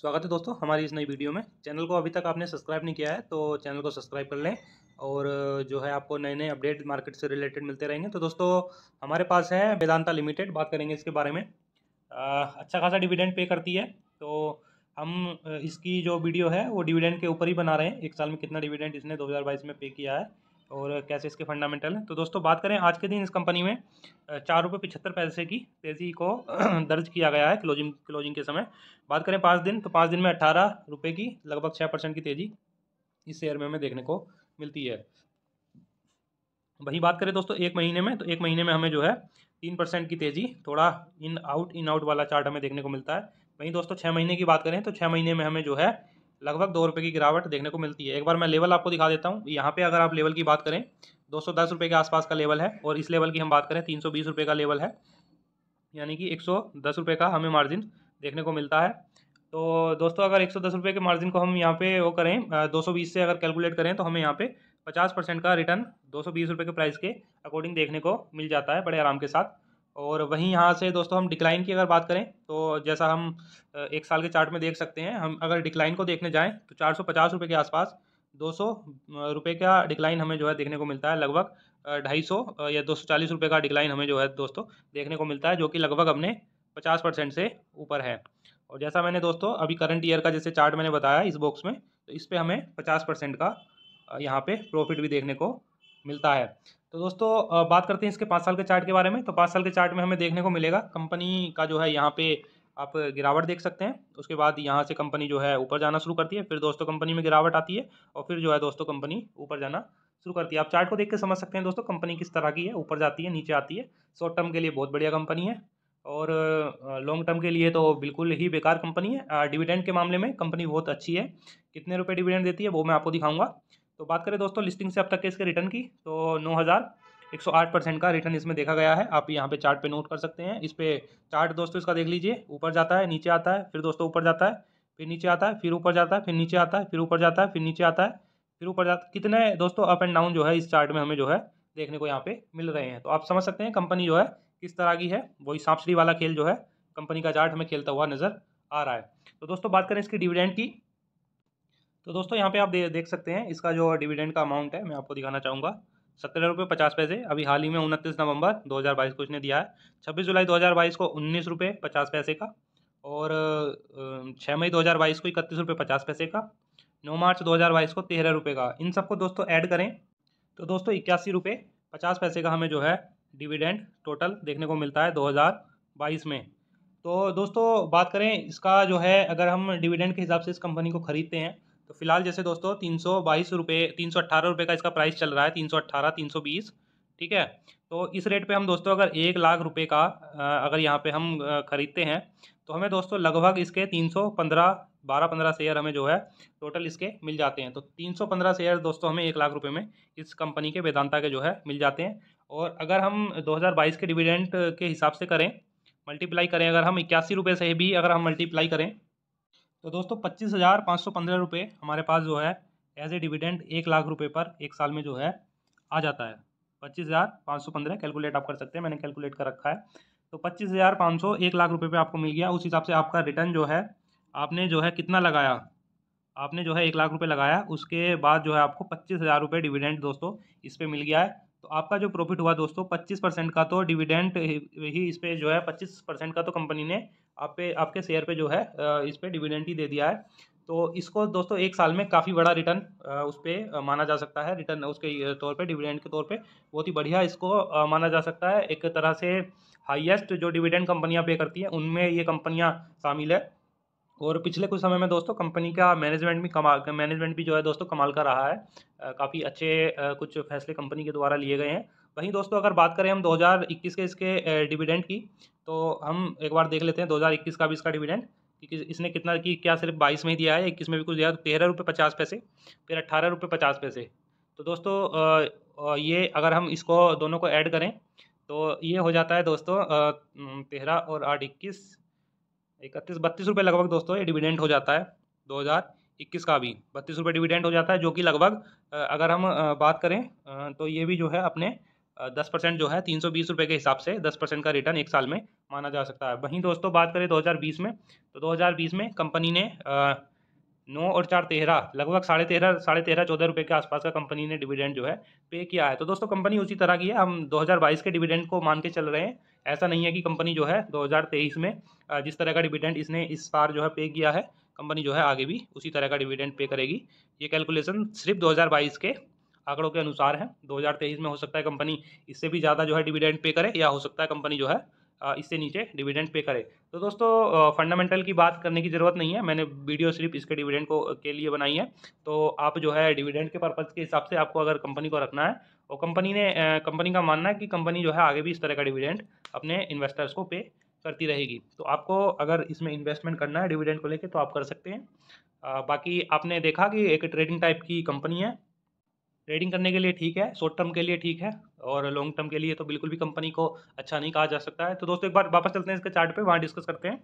स्वागत है दोस्तों हमारी इस नई वीडियो में चैनल को अभी तक आपने सब्सक्राइब नहीं किया है तो चैनल को सब्सक्राइब कर लें और जो है आपको नए नए अपडेट मार्केट से रिलेटेड मिलते रहेंगे तो दोस्तों हमारे पास है वेदांता लिमिटेड बात करेंगे इसके बारे में आ, अच्छा खासा डिविडेंड पे करती है तो हम इसकी जो वीडियो है वो डिविडेंड के ऊपर ही बना रहे हैं एक साल में कितना डिविडेंड इसने दो में पे किया है और कैसे इसके फंडामेंटल हैं तो दोस्तों बात करें आज के दिन इस कंपनी में चार रुपये पिछहत्तर पैसे की तेज़ी को दर्ज किया गया है क्लोजिंग क्लोजिंग के समय बात करें पाँच दिन तो पाँच दिन में अट्ठारह रुपये की लगभग छः परसेंट की तेज़ी इस शेयर में हमें देखने को मिलती है वही बात करें दोस्तों एक महीने में तो एक महीने में हमें जो है तीन परसेंट की तेज़ी थोड़ा इन आउट इन आउट वाला चार्ट हमें देखने को मिलता है वहीं दोस्तों छः महीने की बात करें तो छः महीने में हमें जो है लगभग दो रुपये की गिरावट देखने को मिलती है एक बार मैं लेवल आपको दिखा देता हूँ यहाँ पे अगर आप लेवल की बात करें दो सौ दस रुपये के आसपास का लेवल है और इस लेवल की हम बात करें तीन सौ बीस रुपये का लेवल है यानी कि एक सौ दस रुपये का हमें मार्जिन देखने को मिलता है तो दोस्तों अगर एक सौ दस रुपये के मार्जिन को हम यहाँ पे वो करें दो सौ बीस से अगर कैलकुलेट करें तो हमें यहाँ पे पचास परसेंट का रिटर्न दो सौ बीस रुपये के प्राइस के अकॉर्डिंग देखने को मिल जाता है बड़े आराम के साथ और वहीं यहाँ से दोस्तों हम डिक्लाइन की अगर बात करें तो जैसा हम एक साल के चार्ट में देख सकते हैं हम अगर डिक्लाइन को देखने जाएँ तो चार सौ पचास रुपये के आसपास दो सौ रुपये का डिक्लाइन हमें जो है देखने को मिलता है लगभग ढाई सौ या दो सौ चालीस रुपये का डिक्लाइन हमें जो है दोस्तों देखने को मिलता है जो कि लगभग हमने पचास परसेंट से ऊपर है और जैसा मैंने दोस्तों अभी करंट ईयर का जैसे चार्ट मैंने बताया इस बॉक्स में तो इस पर हमें पचास परसेंट का यहाँ पे प्रॉफिट भी देखने को मिलता है तो दोस्तों बात करते हैं इसके पाँच साल के चार्ट के बारे में तो पाँच साल के चार्ट में हमें देखने को मिलेगा कंपनी का जो है यहाँ पे आप गिरावट देख सकते हैं उसके बाद यहाँ से कंपनी जो है ऊपर जाना शुरू करती है फिर दोस्तों कंपनी में गिरावट आती है और फिर जो है दोस्तों कंपनी ऊपर जाना शुरू करती है आप चार्ट को देख के समझ सकते हैं दोस्तों कंपनी किस तरह की है ऊपर जाती है नीचे आती है शॉर्ट टर्म के लिए बहुत बढ़िया कंपनी है और लॉन्ग टर्म के लिए तो बिल्कुल ही बेकार कंपनी है डिविडेंड के मामले में कंपनी बहुत अच्छी है कितने रुपये डिविडेंड देती है वो मैं आपको दिखाऊंगा तो बात करें दोस्तों लिस्टिंग से अब तक के इसके रिटर्न की तो नौ हज़ार एक सौ आठ परसेंट का रिटर्न इसमें देखा गया है आप यहाँ पे चार्ट पे नोट कर सकते हैं इस पर चार्ट दोस्तों इसका देख लीजिए ऊपर जाता है नीचे आता है फिर दोस्तों ऊपर जाता है फिर नीचे आता है फिर ऊपर जाता है फिर नीचे आता है फिर ऊपर जाता है फिर नीचे आता है फिर ऊपर जाता है कितने दोस्तों अप एंड डाउन जो है इस चार्ट में हमें जो है देखने को यहाँ पे मिल रहे हैं तो आप समझ सकते हैं कंपनी जो है किस तरह की है वही सांपसड़ी वाला खेल जो है कंपनी का चार्ट हमें खेलता हुआ नज़र आ रहा है तो दोस्तों बात करें इसकी डिविडेंड की तो दोस्तों यहाँ पे आप देख सकते हैं इसका जो डिविडेंड का अमाउंट है मैं आपको दिखाना चाहूँगा सत्रह रुपये पचास पैसे अभी हाल ही में उनतीस नवंबर 2022 को इसने दिया है छब्बीस जुलाई 2022 को उन्नीस रुपये पचास पैसे का और छः मई 2022 को इकतीस रुपये पचास पैसे का नौ मार्च 2022 को तेरह रुपये का इन सबको दोस्तों ऐड करें तो दोस्तों इक्यासी रुपये पचास पैसे का हमें जो है डिविडेंड टोटल देखने को मिलता है बाईस में तो दोस्तों बात करें इसका जो है अगर हम डिविडेंड के हिसाब से इस कंपनी को ख़रीदते हैं तो फिलहाल जैसे दोस्तों तीन सौ बाईस रुपये तीन सौ अट्ठारह रुपये का इसका प्राइस चल रहा है तीन सौ अट्ठारह तीन सौ बीस ठीक है तो इस रेट पे हम दोस्तों अगर एक लाख रुपए का अगर यहाँ पे हम ख़रीदते हैं तो हमें दोस्तों लगभग इसके तीन सौ पंद्रह बारह पंद्रह शेयर हमें जो है टोटल इसके मिल जाते हैं तो तीन सौ पंद्रह शेयर दोस्तों हमें एक लाख रुपए में इस कंपनी के वेदांता के जो है मिल जाते हैं और अगर हम बाईस के डिविडेंट के हिसाब से करें मल्टीप्लाई करें अगर हम इक्यासी रुपये से भी अगर हम मल्टीप्लाई करें तो दोस्तों पच्चीस हज़ार पाँच सौ पंद्रह रुपये हमारे पास जो है एज ए डिविडेंड एक लाख रुपये पर एक साल में जो है आ जाता है पच्चीस हज़ार पाँच सौ पंद्रह कैलकुलेट आप कर सकते हैं मैंने कैलकुलेट कर रखा है तो पच्चीस हज़ार पाँच सौ एक लाख रुपये पे आपको मिल गया उस हिसाब से आपका रिटर्न जो है आपने जो है कितना लगाया आपने जो है एक लाख रुपये लगाया उसके बाद जो है आपको पच्चीस हज़ार रुपये डिविडेंड दोस्तों इस पर मिल गया है तो आपका जो प्रॉफिट हुआ दोस्तों पच्चीस परसेंट का तो डिविडेंट ही इस पर जो है पच्चीस परसेंट का तो कंपनी ने आप पे आपके शेयर पे जो है इस पर डिविडेंट ही दे दिया है तो इसको दोस्तों एक साल में काफ़ी बड़ा रिटर्न उस पर माना जा सकता है रिटर्न उसके तौर पे डिविडेंड के तौर पे बहुत ही बढ़िया इसको माना जा सकता है एक तरह से हाईएस्ट जो डिविडेंड कंपनियां पे करती हैं उनमें ये कंपनियां शामिल है और पिछले कुछ समय में दोस्तों कंपनी का मैनेजमेंट भी कमाल मैनेजमेंट भी जो है दोस्तों कमाल का रहा है काफ़ी अच्छे कुछ फैसले कंपनी के द्वारा लिए गए हैं वहीं दोस्तों अगर बात करें हम 2021 के इसके डिविडेंड की तो हम एक बार देख लेते हैं 2021 का भी इसका डिविडेंड कि इसने कितना कि क्या सिर्फ बाईस में ही दिया है इक्कीस में भी कुछ दिया तेरह रुपये पचास पैसे फिर अट्ठारह रुपये पचास पैसे तो दोस्तों ये अगर हम इसको दोनों को ऐड करें तो ये हो जाता है दोस्तों तेरह और आठ इक्कीस इकतीस बत्तीस रुपये लगभग दोस्तों ये डिविडेंट हो जाता है दो हज़ार इक्कीस का भी बत्तीस रुपये डिविडेंट हो जाता है जो कि लगभग अगर हम बात करें तो ये भी जो है अपने दस परसेंट जो है तीन सौ बीस रुपये के हिसाब से दस परसेंट का रिटर्न एक साल में माना जा सकता है वहीं दोस्तों बात करें 2020 में तो 2020 में कंपनी ने नौ और चार तेरह लगभग साढ़े तेरह साढ़े तेरह चौदह रुपये के आसपास का कंपनी ने डिविडेंड जो है पे किया है तो दोस्तों कंपनी उसी तरह की है हम 2022 के डिविडेंड को मान के चल रहे हैं ऐसा नहीं है कि कंपनी जो है 2023 में जिस तरह का डिविडेंड इसने इस बार जो है पे किया है कंपनी जो है आगे भी उसी तरह का डिविडेंड पे करेगी ये कैलकुलेशन सिर्फ दो के आंकड़ों के अनुसार है दो में हो सकता है कंपनी इससे भी ज़्यादा जो है डिविडेंड पे करे या हो सकता है कंपनी जो है इससे नीचे डिविडेंड पे करे तो दोस्तों फंडामेंटल की बात करने की ज़रूरत नहीं है मैंने वीडियो सिर्फ इसके डिविडेंड को के लिए बनाई है तो आप जो है डिविडेंड के पर्पज़ के हिसाब से आपको अगर कंपनी को रखना है और कंपनी ने कंपनी का मानना है कि कंपनी जो है आगे भी इस तरह का डिविडेंड अपने इन्वेस्टर्स को पे करती रहेगी तो आपको अगर इसमें इन्वेस्टमेंट करना है डिविडेंड को लेकर तो आप कर सकते हैं बाकी आपने देखा कि एक ट्रेडिंग टाइप की कंपनी है ट्रेडिंग करने के लिए ठीक है शॉर्ट टर्म के लिए ठीक है और लॉन्ग टर्म के लिए तो बिल्कुल भी कंपनी को अच्छा नहीं कहा जा सकता है तो दोस्तों एक बार वापस चलते हैं इसके चार्ट पे वहाँ डिस्कस करते हैं